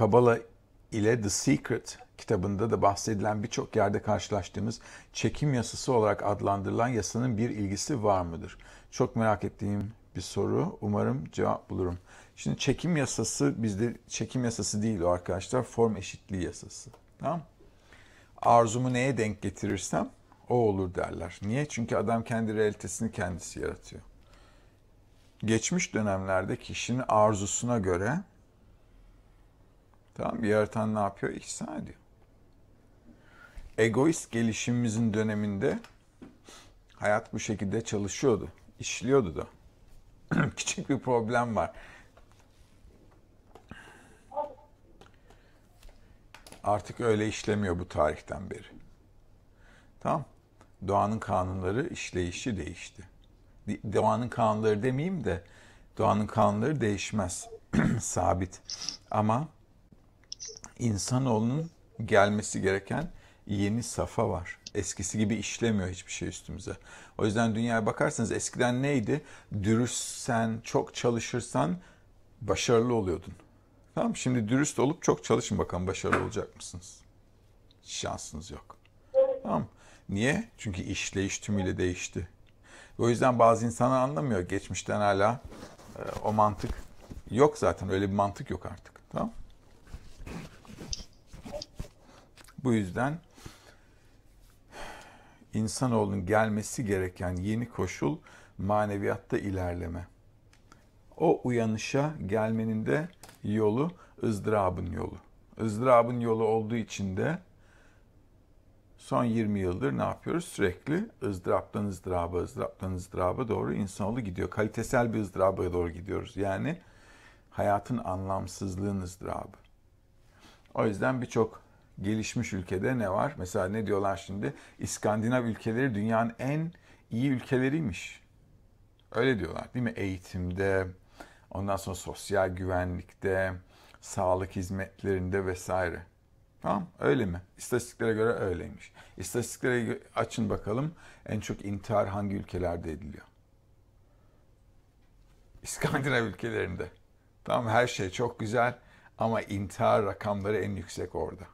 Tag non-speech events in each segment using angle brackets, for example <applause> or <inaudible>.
Kabala ile The Secret kitabında da bahsedilen birçok yerde karşılaştığımız çekim yasası olarak adlandırılan yasanın bir ilgisi var mıdır? Çok merak ettiğim bir soru. Umarım cevap bulurum. Şimdi çekim yasası bizde çekim yasası değil o arkadaşlar. Form eşitliği yasası. Tamam Arzumu neye denk getirirsem o olur derler. Niye? Çünkü adam kendi realitesini kendisi yaratıyor. Geçmiş dönemlerde kişinin arzusuna göre Tamam bir yaratan ne yapıyor? İhsan ediyor. Egoist gelişimimizin döneminde hayat bu şekilde çalışıyordu. işliyordu da. <clears throat> Küçük bir problem var. Artık öyle işlemiyor bu tarihten beri. Tamam. Doğanın kanunları işleyişi değişti. Doğanın kanunları demeyeyim de doğanın kanunları değişmez. <clears throat> Sabit. Ama insanoğlunun gelmesi gereken yeni safa var. Eskisi gibi işlemiyor hiçbir şey üstümüze. O yüzden dünyaya bakarsanız eskiden neydi? Dürüstsen, çok çalışırsan başarılı oluyordun. Tamam şimdi dürüst olup çok çalışın bakalım başarılı olacak mısınız? Şansınız yok. Tamam Niye? Çünkü işleyiş tümüyle değişti. O yüzden bazı insanlar anlamıyor. Geçmişten hala e, o mantık yok zaten. Öyle bir mantık yok artık. Tamam Bu yüzden insanoğlunun gelmesi gereken yeni koşul maneviyatta ilerleme. O uyanışa gelmenin de yolu ızdırabın yolu. Izdırabın yolu olduğu için de son 20 yıldır ne yapıyoruz? Sürekli ızdıraptan ızdıraba, ızdıraptan ızdıraba doğru insanoğlu gidiyor. Kalitesel bir ızdıraba doğru gidiyoruz. Yani hayatın anlamsızlığın ızdırabı. O yüzden birçok gelişmiş ülkede ne var? Mesela ne diyorlar şimdi? İskandinav ülkeleri dünyanın en iyi ülkeleriymiş. Öyle diyorlar değil mi? Eğitimde, ondan sonra sosyal güvenlikte, sağlık hizmetlerinde vesaire. Tamam öyle mi? İstatistiklere göre öyleymiş. İstatistiklere açın bakalım en çok intihar hangi ülkelerde ediliyor? İskandinav ülkelerinde. Tamam her şey çok güzel ama intihar rakamları en yüksek orada.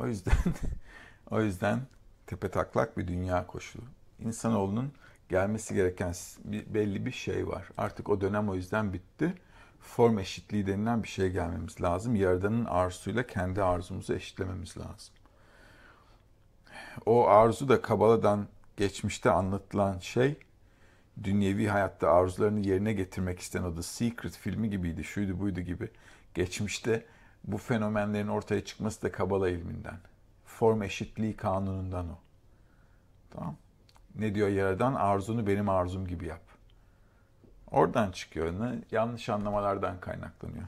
O yüzden <laughs> o yüzden tepe taklak bir dünya koşulu. İnsanoğlunun gelmesi gereken bir, belli bir şey var. Artık o dönem o yüzden bitti. Form eşitliği denilen bir şey gelmemiz lazım. Yaradanın arzusuyla kendi arzumuzu eşitlememiz lazım. O arzu da Kabala'dan geçmişte anlatılan şey dünyevi hayatta arzularını yerine getirmek isteyen o The Secret filmi gibiydi. Şuydu buydu gibi. Geçmişte bu fenomenlerin ortaya çıkması da Kabala ilminden. Form eşitliği kanunundan o. Tamam. Ne diyor yaradan? Arzunu benim arzum gibi yap. Oradan çıkıyor. Ne? Yanlış anlamalardan kaynaklanıyor.